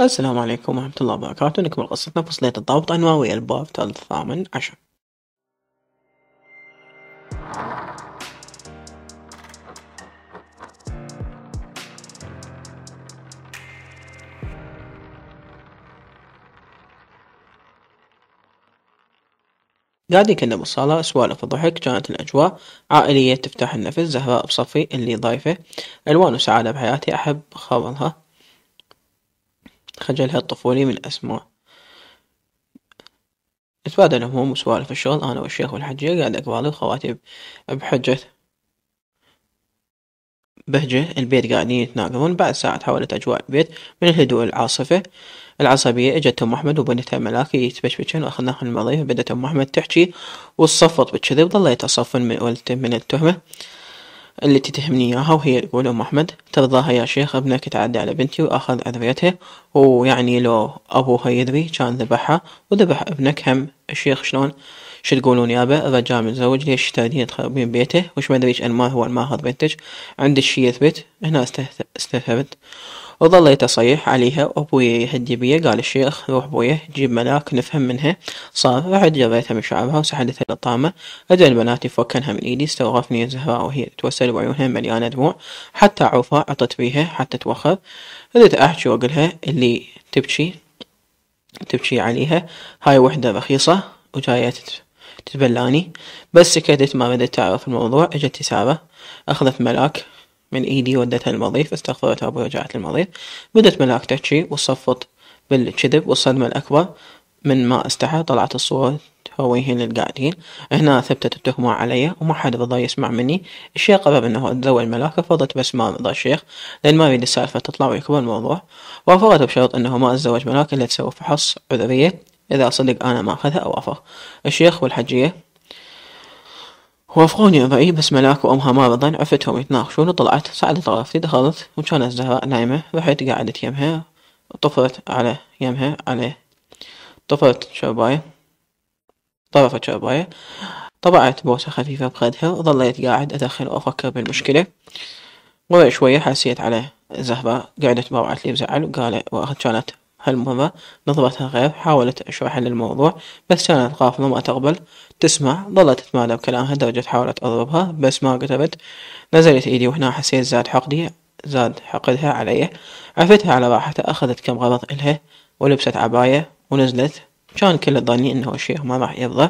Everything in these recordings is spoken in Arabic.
السلام عليكم ورحمة الله وبركاته نكمل قصتنا صلية الضابط أنواوي الباب الثامن عشر قاعد يكلم الصالة سوالف وضحك كانت الأجواء عائلية تفتح النفس زهراء بصفي اللي ضايفة ألوان وسعادة بحياتي أحب خبرها خجلها الطفولي من أسماء اتبادل هموم وسوالف الشغل أنا والشيخ والحجية قاعد أقبالي وخواتي بحجة بهجة البيت قاعدين يتناقمون بعد ساعة حولت أجواء البيت من الهدوء العاصفة العصبية إجت أم أحمد وبنتها ملاكي يتبشبشن من المضيف بدت أم أحمد تحكي وتصفط بالكذب ظل يتصفن من, من التهمة التي تهمني إياها وهي تقول أم أحمد ترضاها يا شيخ ابنك تعدى على بنتي وأخذ أذريتها ويعني لو أبوها يدري كان ذبحها وذبح ابنك هم الشيخ شلون شو تقولون يابا الرجال متزوج ليش تريدين تخربين بيته وش ما ادري ايش انماه هو الماخذ بنتك عندك شي يثبت هنا استثبت وظليت أصيح عليها وأبوي يهدي بيا قال الشيخ روح بويا جيب ملاك نفهم منها صار رحت جريتها من شعرها وسحدتها للطامة أدى البنات يفكنها من إيدي استوقفني زهراء وهي تتوسل وعيونها مليانة دموع حتى عوفا عطت بيها حتى توخر بدأت أحكي وأقلها اللي تبكي تبكي عليها هاي وحدة رخيصة وجاية تتبلاني بس سكتت ما بدت تعرف الموضوع اجت سارة أخذت ملاك من إيدي ودتها للمضيف استغفرت ابوي ورجعت للمضيف بدت ملاك تحجي وصفت بالكذب والصدمة الأكبر من ما استحى طلعت الصورة تهويهن للقاعدين هنا ثبتت التهمة علي وما حد رضى يسمع مني الشيخ قرر انه اتزوج الملاك فرضت بس ما رضى الشيخ لان ما يريد السالفة تطلع ويكبر الموضوع وافقت بشرط انه ما اتزوج ملاك الا تسوي فحص عذرية اذا صدق انا ما اخذها اوافق الشيخ والحجية وافقوني الرأي بس ملاك وأمها ما مرضا عفتهم يتناقشون وطلعت صعدت غرفتي دخلت وكانت زهراء نايمة رحت قعدت يمها طفرت على يمها على طفرت شرباية طرفت شرباية طبعت بوسة خفيفة بخدها وظليت قاعد أدخل وأفكر بالمشكلة ورا شوية حسيت على زهراء قعدت بوعت لي بزعل وقال كانت هالمرة نظرتها غير حاولت أشرح الموضوع بس كانت غافلة ما تقبل تسمع ظلت تتمادى بكلامها لدرجة حاولت أضربها بس ما قتبت نزلت إيدي وهنا حسيت زاد حقدي زاد حقدها علي عفتها على راحتها أخذت كم غرض إلها ولبست عباية ونزلت كان كل ظني إنه الشيخ ما راح يرضى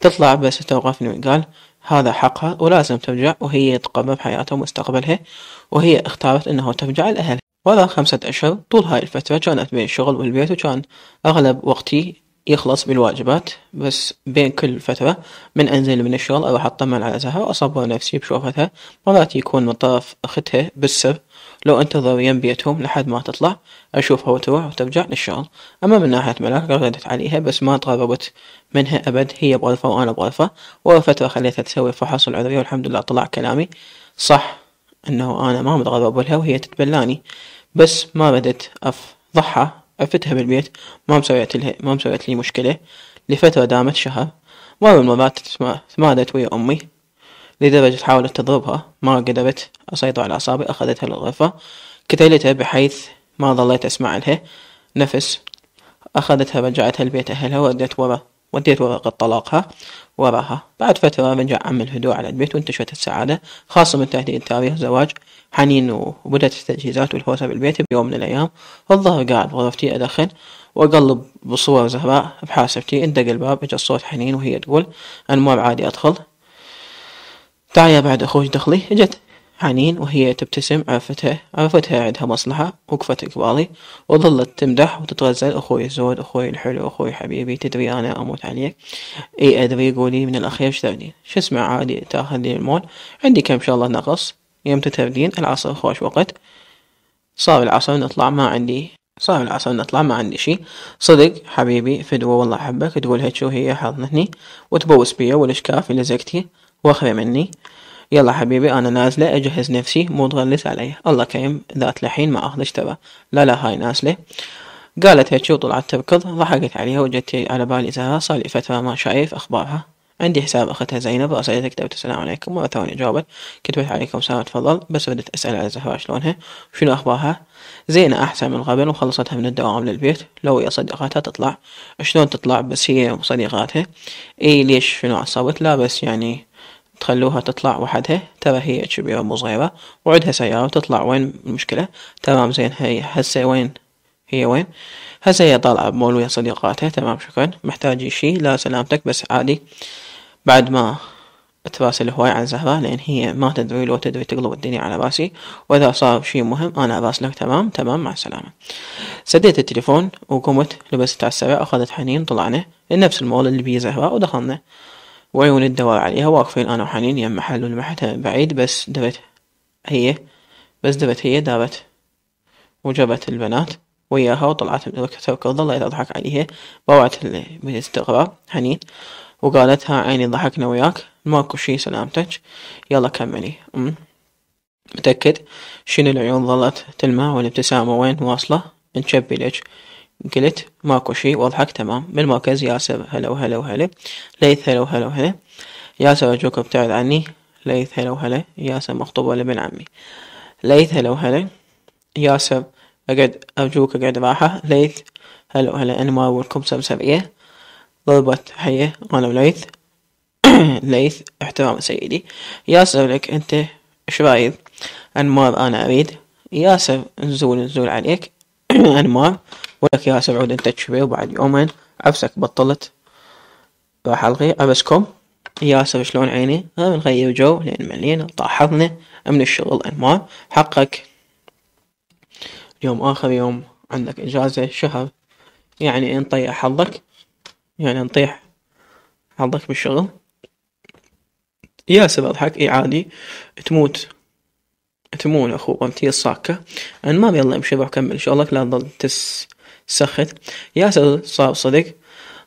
تطلع بس توقفني وقال هذا حقها ولازم ترجع وهي تقرب حياتها ومستقبلها وهي اختارت انه ترجع لأهلها ولا خمسة أشهر طول هاي الفترة كانت بين الشغل والبيت وكان أغلب وقتي يخلص بالواجبات بس بين كل فترة من أنزل من الشغل أروح أطمن على زهرة وأصبر نفسي بشوفتها مرات يكون من طرف أختها بالسر لو أنتظر يم بيتهم لحد ما تطلع أشوفها وتروح وترجع للشغل أما من ناحية ملاك ردت عليها بس ما تغربت منها أبد هي بغرفة وأنا بغرفة وفترة خليتها تسوي فحص العذرية والحمد لله طلع كلامي صح أنه أنا ما متغرب لها وهي تتبلاني بس ما بدت أفضحها عفتها بالبيت ما مسويت لها ما مسويت لي مشكلة لفترة دامت شهر مرة من المرات تمادت ويا أمي لدرجة حاولت تضربها ما قدرت أسيطر على أعصابي أخذتها للغرفة كتلتها بحيث ما ظليت أسمع لها نفس أخذتها رجعتها لبيت أهلها وردت ورا وديت ورقة طلاقها وراها بعد فترة رجع عم الهدوء على البيت وانتشرت السعادة خاصة من تهديد تاريخ زواج حنين وبدأت التجهيزات والهوسة بالبيت بيوم من الأيام الظهر قاعد بغرفتي أدخن وأقلب بصور زهراء بحاسبتي اندق الباب إجا صوت حنين وهي تقول أنا مو عادي أدخل تعي بعد أخوش دخلي إجت حنين وهي تبتسم عرفتها عرفتها عندها مصلحة وقفت إقبالي وظلت تمدح وتتغزل أخوي الزود أخوي الحلو أخوي حبيبي تدري أنا أموت عليك إي أدري قولي من الأخير تبدين شو اسمع عادي تاخذ لي المول عندي كم شغلة نقص يوم تتردين العصر خوش وقت صار العصر نطلع ما عندي صار العصر نطلع ما عندي شي صدق حبيبي فدوة والله أحبك تقول هيك هي حضنتني وتبوس بيا والأشكاف اللي زكتي وأخري مني يلا حبيبي أنا نازلة أجهز نفسي مو تغلس علي الله كريم ذات لحين ما أخذش تبا لا لا هاي نازلة قالت هيك وطلعت تركض ضحكت عليها وجت على بالي زها صار لي فترة ما شايف أخبارها عندي حساب أختها زينب راسلتها كتبت السلام عليكم مرة ثانية جاوبت كتبت عليكم سلام تفضل بس ردت أسأل على زهرة شلونها شنو أخبارها زينة أحسن من قبل وخلصتها من الدوام للبيت لو هي صديقاتها تطلع شلون تطلع بس هي وصديقاتها إي ليش شنو عصبت لا بس يعني تخلوها تطلع وحدها ترى هي كبيرة مو صغيرة وعدها سيارة وتطلع وين المشكلة تمام زين هي هسه وين هي وين هسه هي طالعة بمول ويا صديقاتها تمام شكرا محتاج شي لا سلامتك بس عادي بعد ما تراسل هواي عن زهرة لأن هي ما تدري لو تدري تقلب الدنيا على راسي وإذا صار شي مهم أنا أراسلك تمام تمام مع السلامة سديت التليفون وقمت لبست على السرير أخذت حنين طلعنا لنفس المول اللي بيه زهرة ودخلنا وعيون الدوار عليها واقفين أنا وحنين يم محل المحتة بعيد بس دبت هي بس دبت هي دابت وجابت البنات وياها وطلعت من المكتب وظلت أضحك عليها بوعت من الاستغراب حنين ها عيني ضحكنا وياك ماكو شي سلامتك يلا كملي متأكد شنو العيون ظلت تلمع والابتسامة وين واصلة نشبي لك قلت ماكو شي واضحك تمام من مركز ياسر هلا وهلا وهلا ليث هلا وهلا وهلا ياسر أرجوك ابتعد عني ليث هلا وهلا ياسر مخطوبة لابن عمي ليث هلا وهلا ياسر أقعد أرجوك أقعد راحة ليث هلا وهلا أنمار اقولكم سمسرية ضربة حية أنا وليث ليث احترام سيدي ياسر لك أنت إيش رايد أنمار أنا أريد ياسر نزول نزول عليك أنمار ولك يا سعود انت تشبه وبعد يومين عفسك بطلت الغي أبسكم ياسر شلون عيني بنغير جو لأن ملينا طاحظنا من الشغل انما حقك يوم آخر يوم عندك إجازة شهر يعني انطيح حظك يعني انطيح حظك بالشغل ياسر اضحك اي عادي تموت تمون اخو انتي الصاكة انما ما يلا امشي روح كمل شغلك لا تظل تس سخت ياسر صار صدق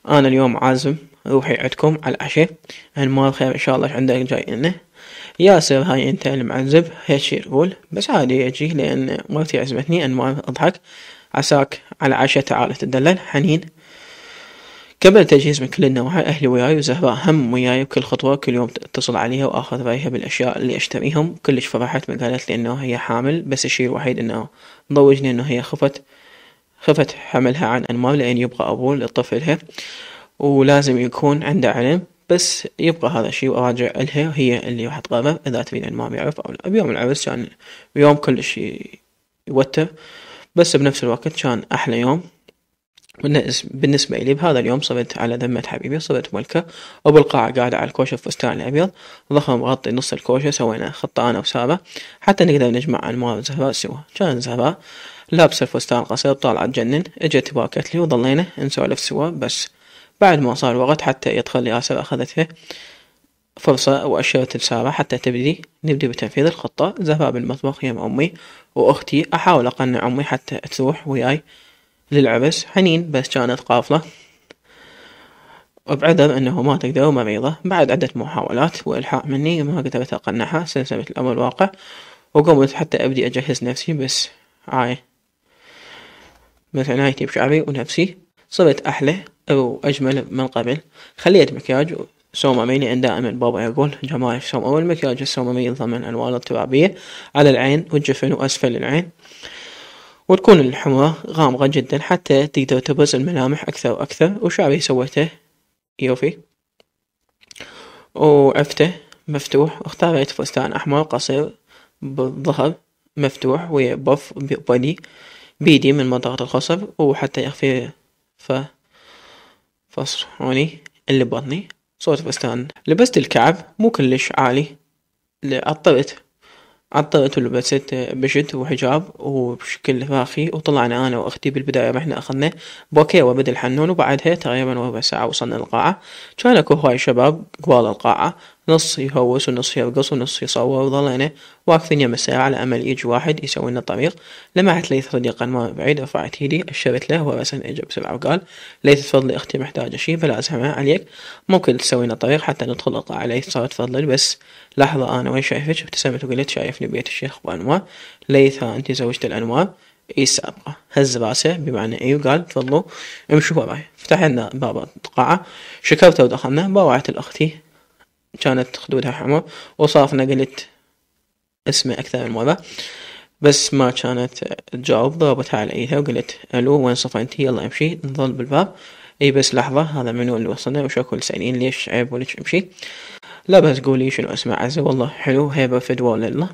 انا اليوم عازم روحي عندكم على العشاء ما خير ان شاء الله عندك جاي لنا ياسر هاي انت المعذب هيك يقول بس عادي اجي لان مرتي عزمتني ان ما اضحك عساك على عشاء تعال تدلل حنين قبل تجهيز من كل النواحي أهلي وياي وزهراء هم وياي بكل خطوة كل يوم اتصل عليها وآخذ رأيها بالأشياء اللي أشتريهم كلش فرحت من قالت لي إنه هي حامل بس الشي الوحيد إنه ضوجني إنه هي خفت خفت حملها عن أنمام لأن يبقى أبوه لطفلها ولازم يكون عنده علم بس يبقى هذا الشيء وأراجع لها هي اللي راح تقرر إذا تريد أنمام يعرف أو لا بيوم العرس كان يوم كل شيء يوتر بس بنفس الوقت كان أحلى يوم بالنسبة إلي بهذا اليوم صرت على ذمة حبيبي صرت ملكة وبالقاعة قاعدة على الكوشة في فستان الأبيض ضخم غطي نص الكوشة سوينا خطة أنا وسارة حتى نقدر نجمع أنمام زهراء سوا كان زهراء لابسة الفستان القصير طالعة تجنن اجت باكت لي وظلينا نسولف سوا بس بعد ما صار وقت حتى يدخل ياسر أخذته فرصة وأشرت لسارة حتى تبدي نبدي بتنفيذ الخطة زفا بالمطبخ يم أمي وأختي أحاول أقنع أمي حتى تروح وياي للعرس حنين بس كانت قافلة وبعذر أنه ما تقدر ومريضة بعد عدة محاولات وإلحاق مني ما قدرت أقنعها سلسلة الأمر الواقع وقمت حتى أبدي أجهز نفسي بس عاي مثل عنايتي بشعري ونفسي صرت أحلى أو أجمل من قبل خليت مكياج سومامي لأن دائما بابا يقول أول مكياج المكياج السومامي يتضمن الوان الترابية على العين والجفن وأسفل العين وتكون الحمرة غامقة جدا حتى تقدر تبرز الملامح أكثر وأكثر وشعري سويته يوفي وعفته مفتوح واختاريت فستان أحمر قصير بالظهر مفتوح وبف بودي بيدي من منطقة الخصر وحتى يخفي ف فصروني اللي بطني صوت فستان لبست الكعب مو كلش عالي عطرت عطرت ولبست بشت وحجاب وبشكل فاخي وطلعنا انا واختي بالبداية احنا اخذنا بوكي وبدل حنون وبعدها تقريبا ربع ساعة وصلنا القاعة كان اكو هواي شباب قبال القاعة نص يهوس ونص يرقص ونص يصور وظلينا واقفين يم الساعة على أمل يجي واحد يسوي لنا الطريق لمعت ليث صديقا ما بعيد رفعت يدي أشرت له ورسن إجا بسرعة وقال ليث تفضلي أختي محتاجة شي فلا عليك ممكن تسوي لنا طريق حتى ندخل القاعة ليث صارت تفضل بس لحظة أنا وين شايفك ابتسمت وقلت شايفني بيت الشيخ بأنوار ليث ها أنت زوجة الأنوار اي سابقة هز راسه بمعنى اي وقال تفضلوا امشوا وراي فتحنا باب القاعة شكرته ودخلنا باوعت الأختي كانت خدودها حمى وصافنا قلت اسمه أكثر من مرة بس ما كانت تجاوب ضربتها على ايدها وقلت الو وين صفنتي يلا امشي نظل بالباب اي بس لحظة هذا منو اللي وصلنا وشكو لسانين ليش عيب وليش امشي لا بس قولي شنو اسمع عزة والله حلو هيبة فدوى لله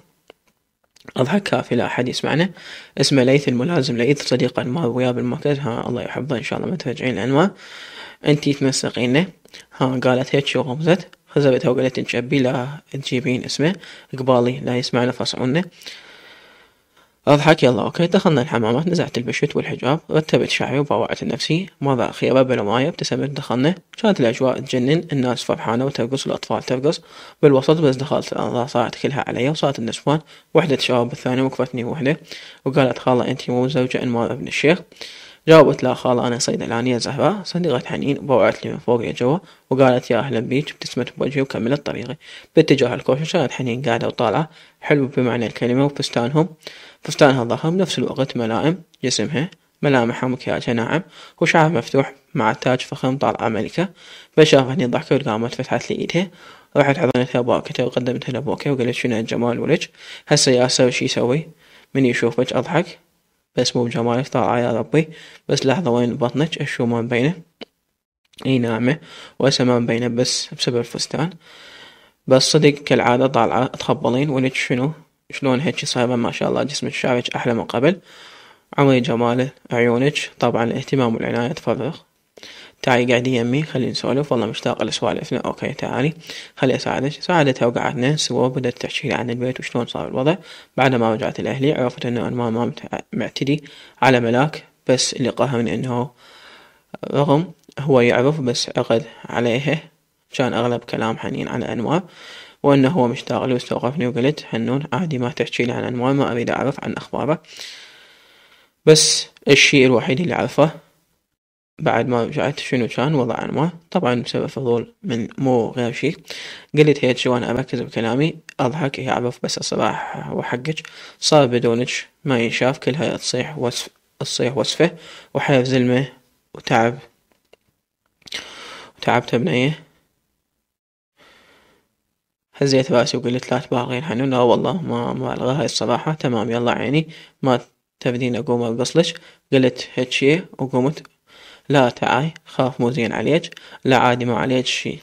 أضحك كافي لا أحد يسمعنا اسمه ليث الملازم ليث صديق أنمار وياه بالمركز ها الله يحفظه إن شاء الله ما ترجعين لأنمار أنتي تنسقينه ها قالت هيك وغمزت خزبتها وقالت إن شابي لا تجيبين اسمه قبالي لا يسمع نفس أضحك يلا أوكي دخلنا الحمامات نزعت البشت والحجاب رتبت شعري وبوعت نفسي ماذا بلا مايه ابتسمت دخلنا كانت الأجواء تجنن الناس فرحانة وترقص والأطفال ترقص بالوسط بس دخلت صارت كلها علي وصارت النسوان وحدة شباب الثانيه وقفتني وحدة وقالت خالة أنتي مو زوجة إن ابن الشيخ جاوبت لا خالة أنا صيدلانية زهراء صديقة حنين ووقعت لي من يا جوا وقالت يا أهلا بيك ابتسمت بوجهي وكملت طريقي باتجاه الكوشة شافت حنين قاعدة وطالعة حلو بمعنى الكلمة وفستانهم فستانها ضخم نفس الوقت ملائم جسمها ملامحها مكياجها ناعم وشعرها مفتوح مع تاج فخم طالعة ملكة فشافتني ضحكة وقامت فتحت لي ايدها رحت حضنتها بوكتها وقدمتها لبوكي وقالت شنو الجمال ولج هسه ياسر شو يسوي من يشوفك أضحك مو وجمالك طاعة يا آية ربي بس لحظة وين بطنك اشو ما مبينة اي ناعمة وهسه ما مبينة بس بسبب الفستان بس صدق كالعادة طالعة تخبلين ولك شنو شلون هيك صايبة ما شاء الله جسمك شعرك أحلى من قبل عمري جماله عيونك طبعا الاهتمام والعناية تفرغ تعالي قاعدة يمي خلي نسولف والله مشتاقة لسوالفنا اوكي تعالي خلي اساعدك ساعدتها وقعدنا سوا بدأت تحكي عن البيت وشلون صار الوضع بعد ما رجعت لاهلي عرفت انه انا ما معتدي على ملاك بس اللي من انه رغم هو يعرف بس عقد عليها كان اغلب كلام حنين على انوار وانه هو مشتاق له واستوقفني وقلت حنون عادي ما تحكي لي عن انوار ما اريد اعرف عن اخباره بس الشيء الوحيد اللي أعرفه بعد ما رجعت شنو كان وضع ما طبعا بسبب فضول من مو غير شي قلت هيك شو انا اركز بكلامي اضحك عبف بس الصباح وحقك صار بدونك ما ينشاف كلها تصيح وصف تصيح وصفه وحيف زلمة وتعب وتعبت بنية هزيت راسي وقلت لا تبالغين حنون لا والله ما مبالغة هاي الصراحة تمام يلا عيني ما تبدين أقوم أقصلش قلت هيك شي وقمت لا تعاي خاف مو زين عليج لا عادي ما عليج شي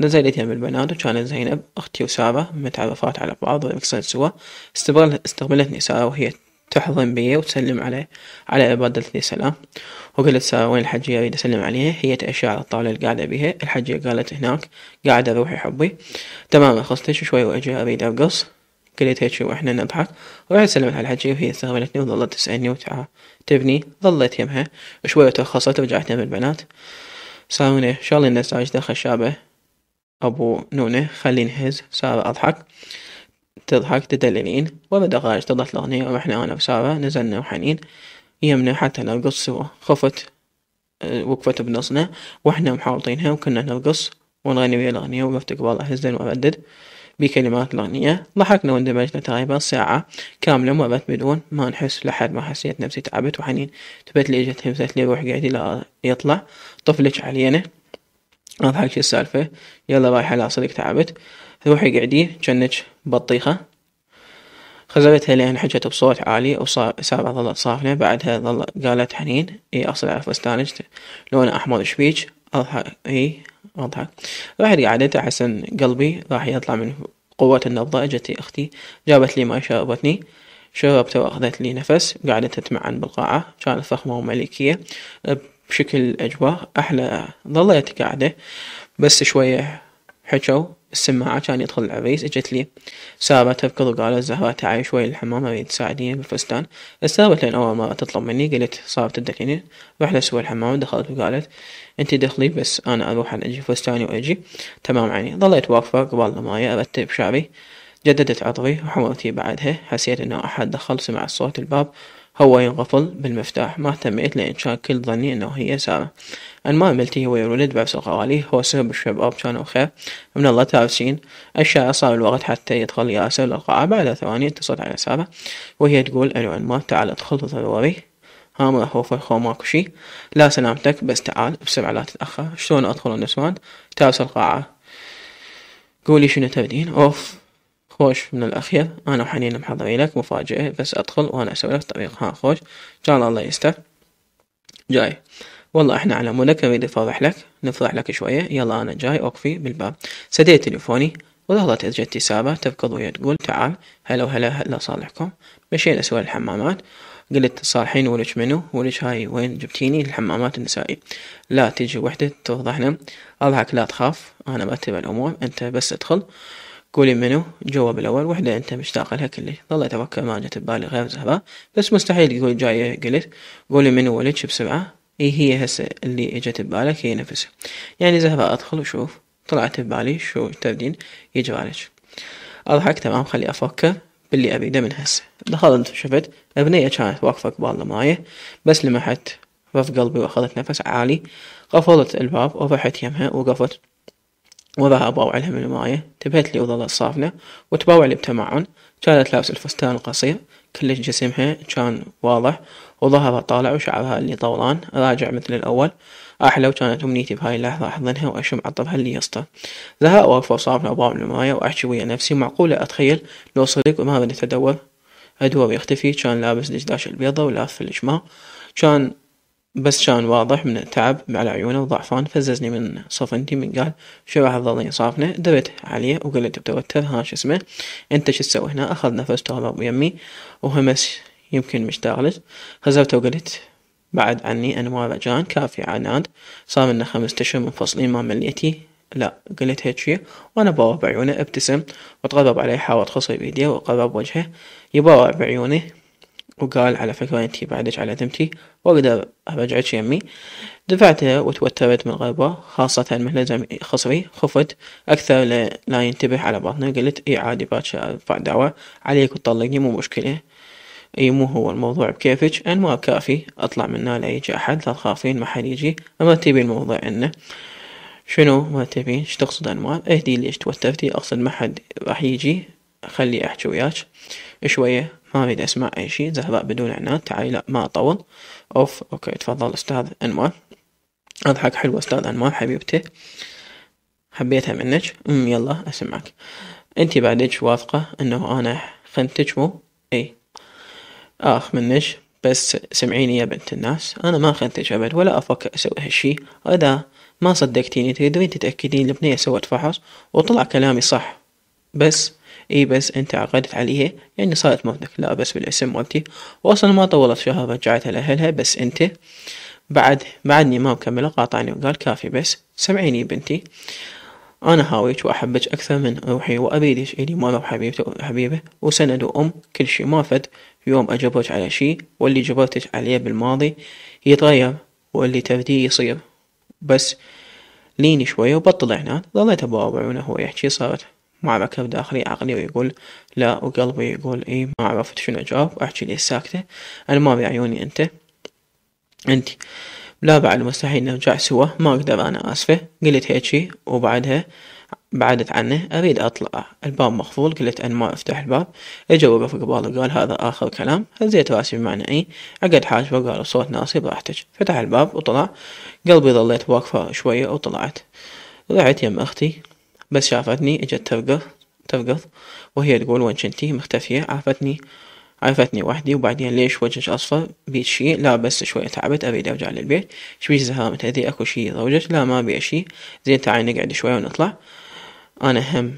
نزلت يم البنات وكانت زينب أختي وسابة متعرفات على بعض ويقصن سوا استقبل استقبلتني سارة وهي تحضن بي وتسلم على على بدلت سلام وقلت سارة وين الحجية أريد أسلم عليها هي تأشي على الطاولة القاعدة قاعدة بيها الحجية قالت هناك قاعدة روحي حبي تمام رخصتش شوي وأجي أريد أرقص قلت هيك واحنا نضحك وبعد سلمت على الحجي وهي استقبلتني وظلت تسألني وتعاتبني ظلت يمها شوية ترخصت ورجعت من البنات سامونة الله الناس دخل شابه أبو نونة خلي نهز سارة أضحك تضحك تدللين وما دقائق تضحك الأغنية ورحنا أنا وسارة نزلنا وحنين يمنا حتى نرقص سوا خفت وقفت بنصنا واحنا محاوطينها وكنا نرقص ونغني ويا الأغنية وقفت والله هزن وأردد بكلمات الأغنية ضحكنا واندمجنا تقريبا ساعة كاملة مرت بدون ما نحس لحد ما حسيت نفسي تعبت وحنين تبت لي اجت همسة لي روح قاعد لا يطلع طفلك علينا أضحك شو السالفة يلا رايحة لا صدق تعبت روحي قاعدي جنك بطيخة خزرتها لأن حجت بصوت عالي وصار ظلت صافنة بعدها ظلت قالت حنين إي أصل أعرف فستانك لونه أحمر شبيج إيه، أضحك إي أضحك رحت قعدت أحسن قلبي راح يطلع من قوة النبضة أجتي أختي جابت لي ما شربتني شربت وأخذت لي نفس قعدت أتمعن بالقاعة كانت فخمة وملكية بشكل أجواء أحلى ظليت قاعدة بس شوية حجوا السماعة كان يدخل العريس اجت لي سارة تذكر وقالت زهرة تعالي شوي للحمام اريد تساعديني بالفستان استغربت لان اول مرة تطلب مني قلت صارت تدليني رحت سوى الحمام ودخلت وقالت انتي دخلي بس انا اروح اجي فستاني واجي تمام عيني ظليت واقفة قبال الماية ارتب شعري جددت عطري وحمرتي بعدها حسيت انه احد دخل سمع صوت الباب هو ينغفل بالمفتاح ما اهتميت لان كان كل ظني انه هي سارة المال التي هو يولد سوق القوالي هو سبب الشباب كانوا خير من الله تابسين الشاعر صار الوقت حتى يدخل ياسر للقاعة بعد ثواني اتصلت على سارة وهي تقول ألو ما تعال ادخل ضروري ها ما هو فرخو ماكو شي لا سلامتك بس تعال بسرعة لا تتأخر شلون أدخل النسوان تابس القاعة قولي شنو تبدين أوف خوش من الأخير أنا وحنين محضرين لك مفاجأة بس أدخل وأنا أسوي لك طريق ها خوش جان الله يستر جاي والله احنا على مودك نريد نفرح لك نفضح لك شوية يلا أنا جاي أوقفي بالباب سديت تليفوني وظهرت اجت سابة تركض وهي تقول تعال هلا وهلا هلا صالحكم مشينا سوى الحمامات قلت صالحين ولش منو ولش هاي وين جبتيني الحمامات النسائي لا تجي وحدة تفضحنا أضحك لا تخاف أنا برتب الأمور أنت بس ادخل قولي منو جواب الأول وحدة أنت مشتاق لها كلش ظلت أفكر ما جت ببالي غير زهراء بس مستحيل تقول جاية قلت قولي منو ولش بسرعة ايه هي هسه اللي اجت ببالك هي نفسها يعني اذا ادخل وشوف طلعت ببالي شو تبدين يجي بالك اضحك تمام خلي افكر باللي ابيده من هسه دخلت شفت ابنية كانت واقفة قبال الماية بس لمحت رف قلبي واخذت نفس عالي قفلت الباب ورحت يمها وقفت وراها باوع لها من الماية تبهت لي وظلت صافنة وتباوع لي بتمعن كانت لابسة الفستان القصير كل جسمها جان واضح وظهرها طالع وشعرها اللي طولان راجع مثل الأول أحلى وكانت أمنيتي بهاي اللحظة أحضنها وأشم عطرها اللي يسطر لها أوقف وصاف ابواب المراية وأحكي ويا نفسي معقولة أتخيل لو صدق وما بدت أدور أدور يختفي كان لابس دشداش البيضة ولافف الجماع كان بس كان واضح من التعب على عيونه وضعفان فززني من صفنتي من قال شو راح تظلني صافنة دبت عليه وقلت بتوتر ها شو اسمه انت شو تسوي هنا اخذ نفس ابو يمي وهمس يمكن مشتغلت خزرته وقلت بعد عني انوار رجان كافي عناد صار لنا خمسة اشهر منفصلين ما مليتي لا قلت هيك شي وانا بابا بعيونه ابتسم وتغضب عليه حاول خصي بيديه وقرب وجهه يبا بعيونه وقال على فكرة انتي بعدك على ذمتي واقدر ارجعك يمي دفعته وتوترت من غربه خاصة من لزم خصري خفت اكثر لا ينتبه على بطنه قلت اي عادي باتش ارفع دعوة عليك وتطلقني مو مشكلة اي مو هو الموضوع بكيفك انا ما كافي اطلع منه لا يجي احد لا تخافين ما حد يجي اما تبي الموضوع انه شنو ما تبين ايش تقصد انوار اهدي ليش توترتي اقصد ما حد راح يجي خلي احكي وياك شوية ما أريد أسمع أي شيء زهراء بدون عناد تعالي لا ما أطول أوف أوكي تفضل أستاذ أنوار أضحك حلو أستاذ أنوار حبيبتي حبيتها منك أم يلا أسمعك أنت بعدك واثقة أنه أنا خنتك مو أي آخ منك بس سمعيني يا بنت الناس أنا ما خنتك أبد ولا أفكر أسوي هالشي إذا ما صدقتيني تريدين تتأكدين البنية سوت فحص وطلع كلامي صح بس اي بس انت عقدت عليها يعني صارت موتك لا بس بالاسم مالتي واصلا ما طولت فيها رجعتها لاهلها بس انت بعد بعدني ما مكملة قاطعني وقال كافي بس سمعيني بنتي أنا هاويك وأحبك أكثر من روحي وأبيدك إلي مرة حبيبتي حبيبة وسند وأم كل شي ما فد يوم أجبرك على شي واللي جبرتك عليه بالماضي يتغير واللي تبدي يصير بس ليني شوية وبطل عناد ظليت أبو عيونه هو يحكي صارت مع بكر داخلي عقلي ويقول لا وقلبي يقول اي ما عرفت شنو اجاوب احكي لي ساكتة انا ما بعيوني انت انت لا بعد مستحيل نرجع سوا ما اقدر انا اسفة قلت هيجي وبعدها بعدت عنه أريد أطلع الباب مقفول قلت أن ما أفتح الباب إجا وقف قباله قال هذا آخر كلام هزيت راسي بمعنى أي عقد حاجبه قال صوت ناصي براحتك فتح الباب وطلع قلبي ظليت واقفة شوية وطلعت رحت يم أختي بس شافتني اجت ترقص ترقص وهي تقول وين كنتي مختفية عرفتني عرفتني وحدي وبعدين ليش وجهك اصفر بيت شي لا بس شوي تعبت اريد ارجع للبيت شبيش زهامة هذي اكو شي زوجت لا ما بي شي زين تعالي نقعد شوي ونطلع انا هم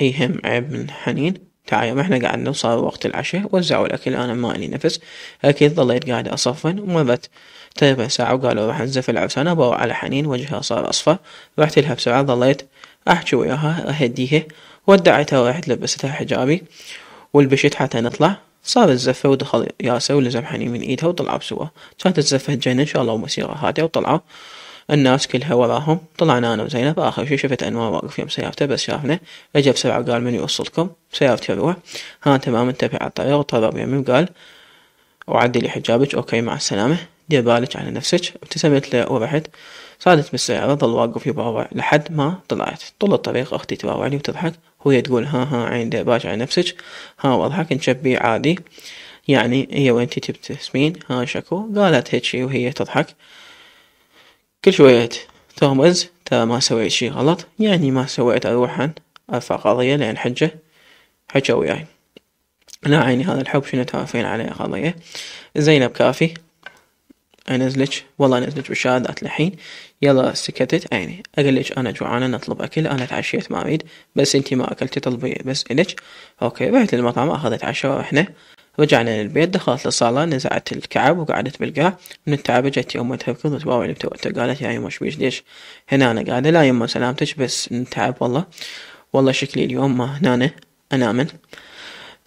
اي هم عيب من حنين تعالي ما احنا قعدنا وصار وقت العشاء وزعوا الاكل انا ما لي نفس اكيد ظليت قاعدة اصفن ومرت تقريبا ساعة وقالوا راح نزف العرسانة انا على حنين وجهها صار اصفر رحت لها بسرعة ظليت أحكي وياها أهديها ودعتها ورحت لبستها حجابي ولبشت حتى نطلع صار الزفة ودخل ياسر حني من ايدها وطلعوا بسوا كانت الزفة شاء الله ومسيرة هادية وطلعوا الناس كلها وراهم طلعنا انا وزينب اخر شي شفت انوار واقف يم سيارته بس شافنا اجى بسرعة قال من يوصلكم سيارتي اروح ها تمام انتبه على الطريق وطلب يمي وقال وعدلي حجابك اوكي مع السلامة دير بالك على نفسك ابتسمت له ورحت صعدت بالسيارة ظل واقف يباوع لحد ما طلعت طول الطريق أختي تباوعني وتضحك وهي تقول ها ها عين دير بالك على نفسك ها واضحك نشبي عادي يعني هي إيه، وانتي تبتسمين ها شكو قالت هيجي وهي تضحك كل شوية تهمز ترى ما سويت شي غلط يعني ما سويت أروح أرفع قضية لأن حجة حجة وياي لا عيني هذا الحب شنو تعرفين عليه قضية زينب كافي انزلج والله انزلج بالشهادات الحين يلا سكتت عيني اقول لك انا جوعانه نطلب اكل انا تعشيت ما اريد بس انتي ما اكلتي طلبي بس الك اوكي رحت للمطعم اخذت عشاء احنا رجعنا للبيت دخلت للصالة نزعت الكعب وقعدت بالقاع من التعب جت يمتها تركض تباوع اللي بتوتر قالت يا يما شبيش ليش هنا أنا قاعدة لا يما سلامتك بس من التعب والله والله شكلي اليوم ما هنا أنا أنامن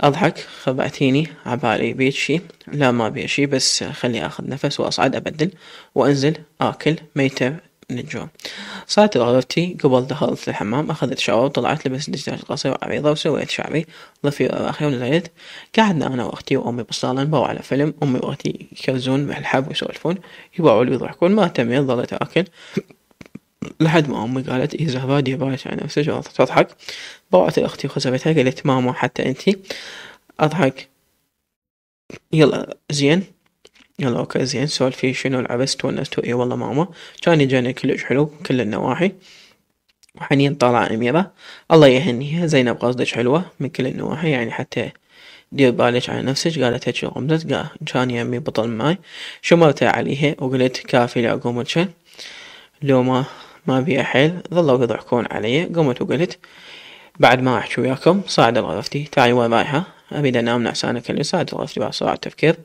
أضحك خبعتيني عبالي بيت شي لا ما بي شي بس خلي أخذ نفس وأصعد أبدل وأنزل آكل ميتة من الجوع صارت غرفتي قبل دخلت الحمام أخذت شاور وطلعت لبست دجاج قصير وعريضة وسويت شعري ضفي وأخي ونزلت قعدنا أنا وأختي وأمي بالصالة نباو على فيلم أمي وأختي يكرزون مع الحب ويسولفون يباعوا ويضحكون ما تمي ظلت أكل لحد ما أمي قالت إذا بادية بايش على نفسك تضحك بوعت أختي وخزفتها قالت ماما حتى أنتي أضحك يلا زين يلا أوكي زين سولفي شنو العبس تونستو إي والله ماما كان يجينا كلش حلو كل النواحي وحنين طالع أميرة الله يهنيها زينب قصدك حلوة من كل النواحي يعني حتى دير بالك على نفسك قالت هيك غمزت قال كان يمي بطل ماي شمرت عليها وقلت كافي لعقومتش لو ما ما بيها حيل ظلوا يضحكون علي قمت وقلت بعد ما أحكي وياكم صاعد لغرفتي تعالي وين رايحة ابي أنام نعسانة اللي صاعد غرفتي بعد ساعة تفكير